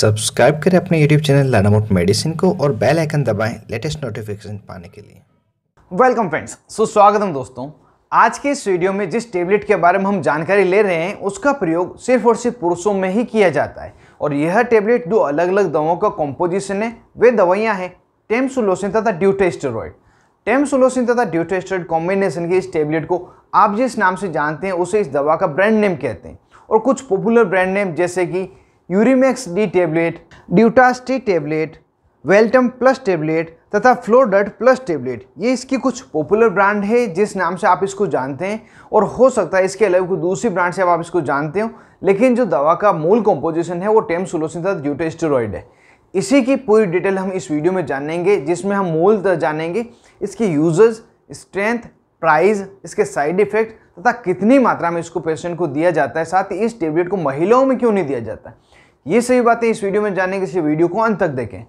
subscribe करें अपने YouTube channel लर्नामोट medicine को और बेल आइकन दबाएं लेटेस्ट नोटिफिकेशन पाने के लिए वेलकम फ्रेंड्स सो स्वागतम दोस्तों आज के इस वीडियो में जिस टेबलेट के बारे में हम जानकारी ले रहे हैं उसका प्रयोग सिर्फ और सिर्फ पुरुषों में ही किया जाता है और यह टेबलेट दो अलग अलग दवाओं का कॉम्पोजिशन है वे दवाइयाँ हैं टेम्सुलोसिन तथा ड्यूटेस्टेरॉयड टेम्सुलोसिन तथा ड्यूटेस्टेड कॉम्बिनेशन के इस टेबलेट को आप जिस नाम से जानते हैं उसे इस दवा का ब्रांड नेम कहते हैं और कुछ पॉपुलर ब्रांड नेम जैसे कि Urimax D tablet T tablet Veltam plus tablet तथा फ्लोडट प्लस टेबलेट ये इसकी कुछ पॉपुलर ब्रांड है जिस नाम से आप इसको जानते हैं और हो सकता है इसके अलावा कोई दूसरी ब्रांड से आप इसको जानते हो लेकिन जो दवा का मूल कंपोजिशन है वो टेमसुलोसिन तथा ड्यूटेस्टेरॉइड है इसी की पूरी डिटेल हम इस वीडियो में जानेंगे जिसमें हम मूल जानेंगे इसके यूजर्स स्ट्रेंथ प्राइस इसके साइड इफेक्ट तथा कितनी मात्रा में इसको पेशेंट को दिया जाता है साथ ही इस टेबलेट को महिलाओं में क्यों नहीं दिया जाता ये सभी बातें इस वीडियो में जानने के लिए वीडियो को अंत तक देखें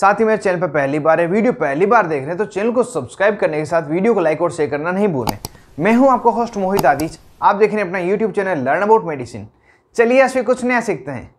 साथ ही मेरे चैनल पर पहली बार है वीडियो पहली बार देख रहे हैं तो चैनल को सब्सक्राइब करने के साथ वीडियो को लाइक और शेयर करना नहीं भूलें मैं हूं आपका होस्ट मोहित आदिश आप देख रहे हैं अपना YouTube channel learn about medicine चलिए आज कुछ नया सीखते हैं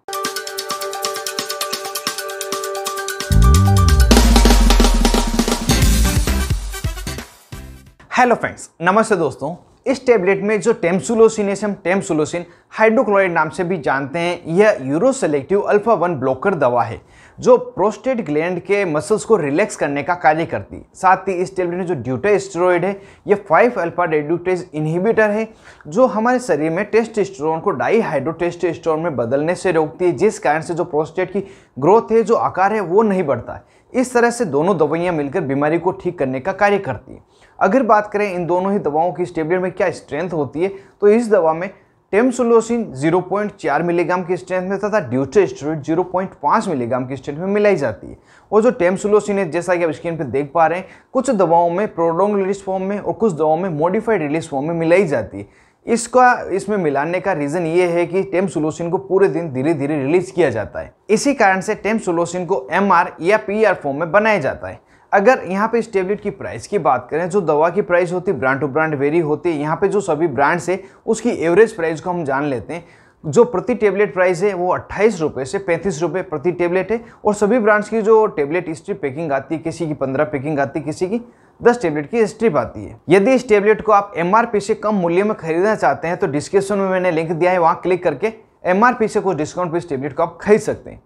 हेलो फ्रेंड्स नमस्ते दोस्तों इस टेबलेट में जो टेम्सुलोसिन है टेम्सुलोसिन हाइड्रोक्लोराइड नाम से भी जानते हैं यह यूरोसेलेक्टिव अल्फा वन ब्लॉकर दवा है जो प्रोस्टेट ग्लैंड के मसल्स को रिलैक्स करने का कार्य करती है साथ ही इस टेबलेट में जो ड्यूटा स्टेरॉयड है यह फाइव अल्फा डेड्यूटेज इनहिबिटर है जो हमारे शरीर में टेस्टोस्टेरोन को डाईहाइड्रोटेस्टोस्टेरोन में बदलने से रोकती है जिस कारण से जो प्रोस्टेट की ग्रोथ है जो आकार है वो नहीं बढ़ता है इस तरह से दोनों दवाइयाँ मिलकर बीमारी को ठीक करने का कार्य करती है अगर बात करें इन दोनों ही दवाओं की इस में क्या स्ट्रेंथ होती है तो इस दवा में टेमसुलोसिन 0.4 मिलीग्राम की स्ट्रेंथ में तथा ड्यूट्रोस्टेरॉइड 0.5 मिलीग्राम की स्ट्रेंथ में मिलाई जाती है और जो टेमसुलोसिन है जैसा कि आप स्क्रीन पर देख पा रहे हैं कुछ दवाओं में प्रोलोंग रिलीज फॉर्म में और कुछ दवाओं में मॉडिफाइड रिलीज फॉर्म में मिलाई जाती है इसका इसमें मिलाने का रीज़न ये है कि टेम्सुलोसिन को पूरे दिन धीरे धीरे रिलीज किया जाता है इसी कारण से टेम्सुलोसिन को एम या पी फॉर्म में बनाया जाता है अगर यहाँ पे इस टेबलेट की प्राइस की बात करें जो दवा की प्राइस होती है ब्रांड टू ब्रांड वेरी होती है यहाँ पे जो सभी ब्रांड्स है उसकी एवरेज प्राइस को हम जान लेते हैं जो प्रति टेबलेट प्राइस है वो अट्ठाईस रुपये से पैंतीस रुपये प्रति टेबलेट है और सभी ब्रांड्स की जो टेबलेट स्ट्रिप पैकिंग आती है किसी की पंद्रह पैकिंग आती है किसी की दस टेबलेट की स्ट्रिप आती है यदि इस टेबलेट को आप एम से कम मूल्य में खरीदना चाहते हैं तो डिस्क्रिप्शन में मैंने लिंक दिया है वहाँ क्लिक करके एम से कुछ डिस्काउंट पर इस टेबलेट को आप खरीद सकते हैं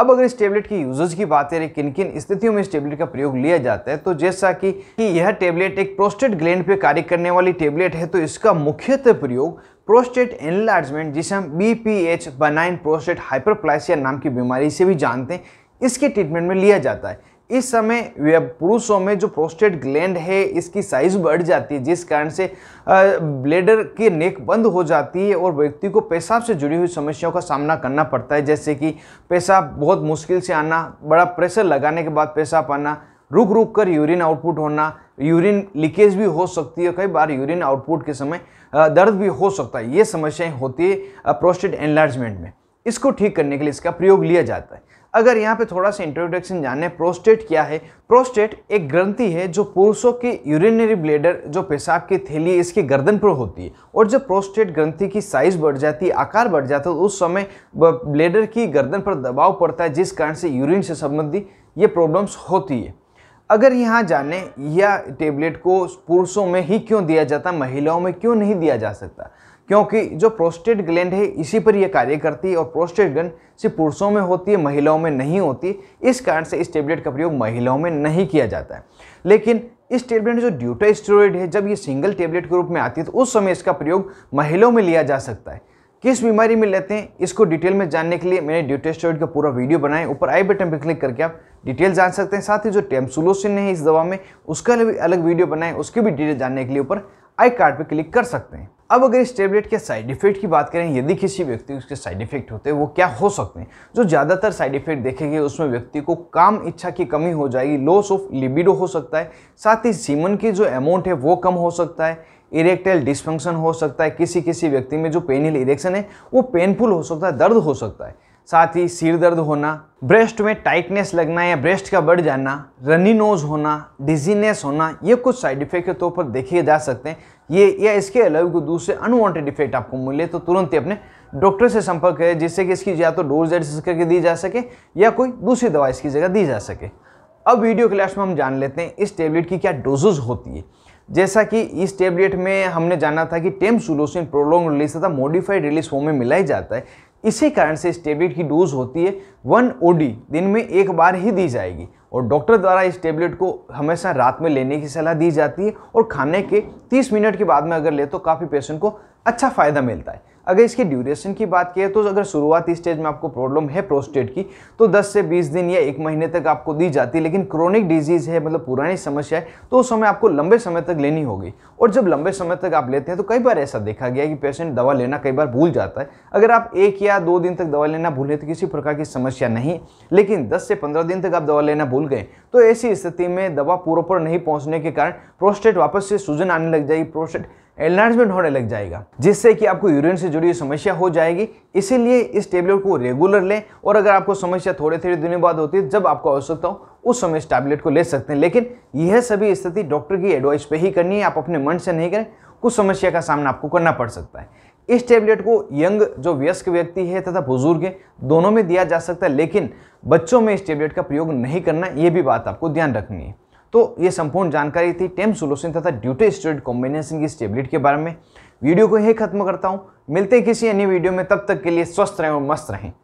अब अगर इस टेबलेट की यूजेज की बात करें किन किन स्थितियों में इस टेबलेट का प्रयोग लिया जाता है तो जैसा कि, कि यह टेबलेट एक प्रोस्टेट ग्लैंड पे कार्य करने वाली टेबलेट है तो इसका मुख्यतः प्रयोग प्रोस्टेट एनलार्जमेंट जिसे हम B P H benign prostate hyperplasia नाम की बीमारी से भी जानते हैं इसके ट्रीटमेंट में लिया जाता है इस समय पुरुषों में जो प्रोस्टेट ग्लैंड है इसकी साइज बढ़ जाती है जिस कारण से ब्लेडर की नेक बंद हो जाती है और व्यक्ति को पेशाब से जुड़ी हुई समस्याओं का सामना करना पड़ता है जैसे कि पेशाब बहुत मुश्किल से आना बड़ा प्रेशर लगाने के बाद पेशाब आना रुक रुक कर यूरिन आउटपुट होना यूरिन लीकेज भी हो सकती है कई बार यूरिन आउटपुट के समय दर्द भी हो सकता है ये समस्याएँ होती है प्रोस्टेट एनलार्जमेंट में इसको ठीक करने के लिए इसका प्रयोग लिया जाता है अगर यहाँ पे थोड़ा सा इंट्रोडक्शन जाने प्रोस्टेट क्या है प्रोस्टेट एक ग्रंथि है जो पुरुषों के यूरिनरी ब्लेडर जो पेशाब की थैली इसके गर्दन पर होती है और जब प्रोस्टेट ग्रंथि की साइज बढ़ जाती है आकार बढ़ जाता है तो उस समय ब्लेडर की गर्दन पर दबाव पड़ता है जिस कारण से यूरिन से संबंधी ये प्रॉब्लम्स होती है अगर यहाँ जाने या टेबलेट को पुरुषों में ही क्यों दिया जाता महिलाओं में क्यों नहीं दिया जा सकता क्योंकि जो प्रोस्टेट ग्लैंड है इसी पर यह कार्य करती है और प्रोस्टेट ग्लैंड सिर्फ पुरुषों में होती है महिलाओं में नहीं होती इस कारण से इस टेबलेट का प्रयोग महिलाओं में नहीं किया जाता है लेकिन इस टेबलेट जो ड्यूटा स्टोरेड है जब ये सिंगल टेबलेट के रूप में आती है तो उस समय इसका प्रयोग महिलाओं में लिया जा सकता है किस बीमारी में लेते हैं इसको डिटेल में जानने के लिए मैंने ड्यूटेस्टोइड का पूरा वीडियो बनाया ऊपर आई बटन पर क्लिक करके आप डिटेल जान सकते हैं साथ ही जो टेम्सुलोसिन है इस दवा में उसका भी अलग वीडियो बनाए उसकी भी डिटेल जानने के लिए ऊपर आई कार्ड पर क्लिक कर सकते हैं अब अगर इस टेबलेट के साइड इफेक्ट की बात करें यदि किसी व्यक्ति उसके साइड इफेक्ट होते हैं वो क्या हो सकते हैं जो ज़्यादातर साइड इफेक्ट देखेंगे उसमें व्यक्ति को काम इच्छा की कमी हो जाएगी लॉस ऑफ लिबिडो हो सकता है साथ ही सीमन की जो अमाउंट है वो कम हो सकता है इरेक्टाइल डिस्फंक्शन हो सकता है किसी किसी व्यक्ति में जो पेनिल इरेक्शन है वो पेनफुल हो सकता है दर्द हो सकता है साथ ही सिर दर्द होना ब्रेस्ट में टाइटनेस लगना या ब्रेस्ट का बढ़ जाना रनी नोज होना डिजीनेस होना ये कुछ साइड इफेक्ट के तौर पर देखे जा सकते हैं ये या इसके अलावा कोई दूसरे अनवांटेड इफेक्ट आपको मिले तो तुरंत ही अपने डॉक्टर से संपर्क करें जिससे कि इसकी या तो डोज एडजस्ट करके दी जा सके या कोई दूसरी दवा इसकी जगह दी जा सके अब वीडियो क्लास में हम जान लेते हैं इस टेबलेट की क्या डोजेज होती है जैसा कि इस टेबलेट में हमने जाना था कि टेम सुलोसिन प्रोलॉन्ग रिलीज तथा मॉडिफाइड रिलीज फॉर्म में मिलाई जाता है इसी कारण से इस टेबलेट की डोज होती है वन ओडी दिन में एक बार ही दी जाएगी और डॉक्टर द्वारा इस टेबलेट को हमेशा रात में लेने की सलाह दी जाती है और खाने के 30 मिनट के बाद में अगर ले तो काफ़ी पेशेंट को अच्छा फ़ायदा मिलता है अगर इसकी ड्यूरेशन की बात है तो अगर शुरुआती स्टेज में आपको प्रॉब्लम है प्रोस्टेट की तो 10 से 20 दिन या एक महीने तक आपको दी जाती है लेकिन क्रोनिक डिजीज़ है मतलब पुरानी समस्या है तो उस समय आपको लंबे समय तक लेनी होगी और जब लंबे समय तक आप लेते हैं तो कई बार ऐसा देखा गया कि पेशेंट दवा लेना कई बार भूल जाता है अगर आप एक या दो दिन तक दवा लेना भूलें तो किसी प्रकार की समस्या नहीं लेकिन दस से पंद्रह दिन तक आप दवा लेना भूल गए तो ऐसी स्थिति में दवा पूर्व पर नहीं पहुँचने के कारण प्रोस्टेट वापस से सूजन आने लग जाएगी प्रोस्टेट एनलार्जमेंट होने लग जाएगा जिससे कि आपको यूरिन से जुड़ी समस्या हो जाएगी इसीलिए इस टेबलेट को रेगुलर लें और अगर आपको समस्या थोड़े थोड़े दिनों बाद होती है जब आपको आवश्यकता हो उस समय इस टैबलेट को ले सकते हैं लेकिन यह सभी स्थिति डॉक्टर की एडवाइस पर ही करनी है आप अपने मन से नहीं करें कुछ समस्या का सामना आपको करना पड़ सकता है इस टेबलेट को यंग जो वयस्क व्यक्ति है तथा बुजुर्ग है दोनों में दिया जा सकता है लेकिन बच्चों में इस टेबलेट का प्रयोग नहीं करना ये भी बात आपको ध्यान रखनी है तो ये संपूर्ण जानकारी थी टेम सोलोसिन तथा ड्यूटे स्टूडेंट कॉम्बिनेशन की स्टेबिलिटी के बारे में वीडियो को यही खत्म करता हूँ मिलते हैं किसी अन्य वीडियो में तब तक के लिए स्वस्थ रहें और मस्त रहें